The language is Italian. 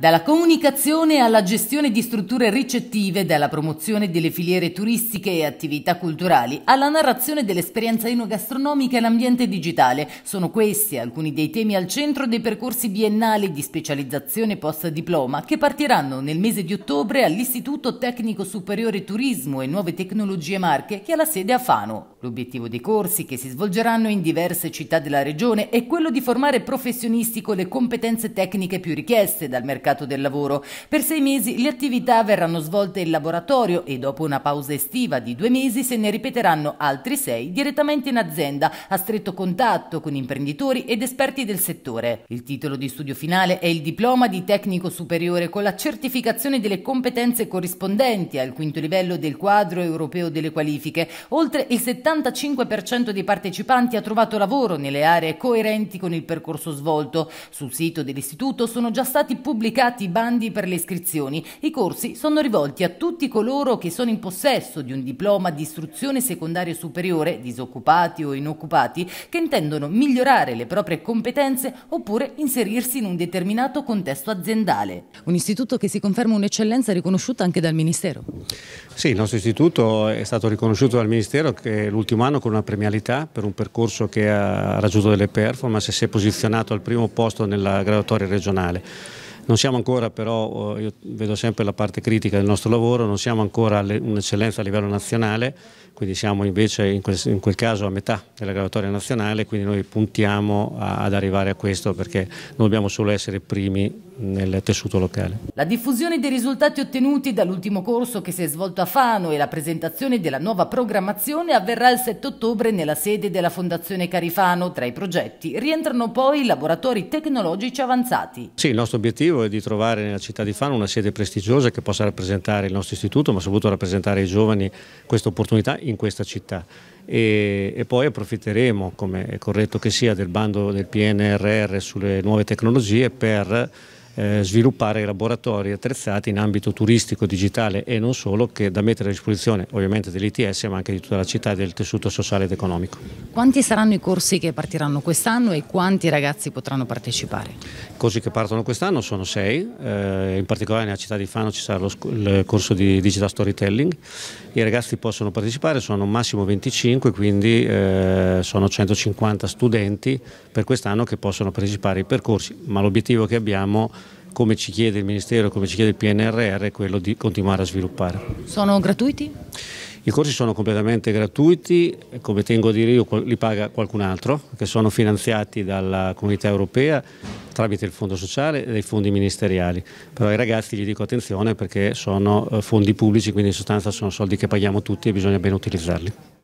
Dalla comunicazione alla gestione di strutture ricettive, dalla promozione delle filiere turistiche e attività culturali, alla narrazione dell'esperienza enogastronomica e l'ambiente digitale, sono questi alcuni dei temi al centro dei percorsi biennali di specializzazione post-diploma che partiranno nel mese di ottobre all'Istituto Tecnico Superiore Turismo e Nuove Tecnologie Marche che ha la sede a Fano. L'obiettivo dei corsi, che si svolgeranno in diverse città della regione, è quello di formare professionisti con le competenze tecniche più richieste dal mercato mercato del lavoro. Per sei mesi le attività verranno svolte in laboratorio e dopo una pausa estiva di due mesi se ne ripeteranno altri sei direttamente in azienda, a stretto contatto con imprenditori ed esperti del settore. Il titolo di studio finale è il diploma di tecnico superiore con la certificazione delle competenze corrispondenti al quinto livello del quadro europeo delle qualifiche. Oltre il 75% dei partecipanti ha trovato lavoro nelle aree coerenti con il percorso svolto. Sul sito dell'istituto sono già stati pubblicati pubblicati i bandi per le iscrizioni. I corsi sono rivolti a tutti coloro che sono in possesso di un diploma di istruzione secondaria superiore, disoccupati o inoccupati, che intendono migliorare le proprie competenze oppure inserirsi in un determinato contesto aziendale. Un istituto che si conferma un'eccellenza riconosciuta anche dal Ministero. Sì, il nostro istituto è stato riconosciuto dal Ministero l'ultimo anno con una premialità per un percorso che ha raggiunto delle performance e si è posizionato al primo posto nella graduatoria regionale. Non siamo ancora però, eh, io vedo sempre la parte critica del nostro lavoro, non siamo ancora un'eccellenza a livello nazionale, quindi siamo invece in quel, in quel caso a metà della graduatoria nazionale, quindi noi puntiamo a, ad arrivare a questo perché non dobbiamo solo essere primi nel tessuto locale. La diffusione dei risultati ottenuti dall'ultimo corso che si è svolto a Fano e la presentazione della nuova programmazione avverrà il 7 ottobre nella sede della Fondazione Carifano. Tra i progetti rientrano poi i laboratori tecnologici avanzati. Sì, il nostro obiettivo è di trovare nella città di Fano una sede prestigiosa che possa rappresentare il nostro istituto, ma soprattutto rappresentare ai giovani questa opportunità in questa città. E, e, poi approfitteremo, come è corretto che sia, del bando del PNRR sulle nuove tecnologie per eh, sviluppare i laboratori attrezzati in ambito turistico, digitale e non solo, che da mettere a disposizione ovviamente dell'ITS ma anche di tutta la città e del tessuto sociale ed economico. Quanti saranno i corsi che partiranno quest'anno e quanti ragazzi potranno partecipare? I corsi che partono quest'anno sono sei, eh, in particolare nella città di Fano ci sarà lo, il corso di digital storytelling, i ragazzi possono partecipare, sono massimo 25, quindi eh, sono 150 studenti per quest'anno che possono partecipare ai percorsi, ma l'obiettivo che abbiamo come ci chiede il Ministero, come ci chiede il PNRR, è quello di continuare a sviluppare. Sono gratuiti? I corsi sono completamente gratuiti, come tengo a dire io li paga qualcun altro, che sono finanziati dalla comunità europea tramite il fondo sociale e dai fondi ministeriali. Però ai ragazzi gli dico attenzione perché sono eh, fondi pubblici, quindi in sostanza sono soldi che paghiamo tutti e bisogna ben utilizzarli.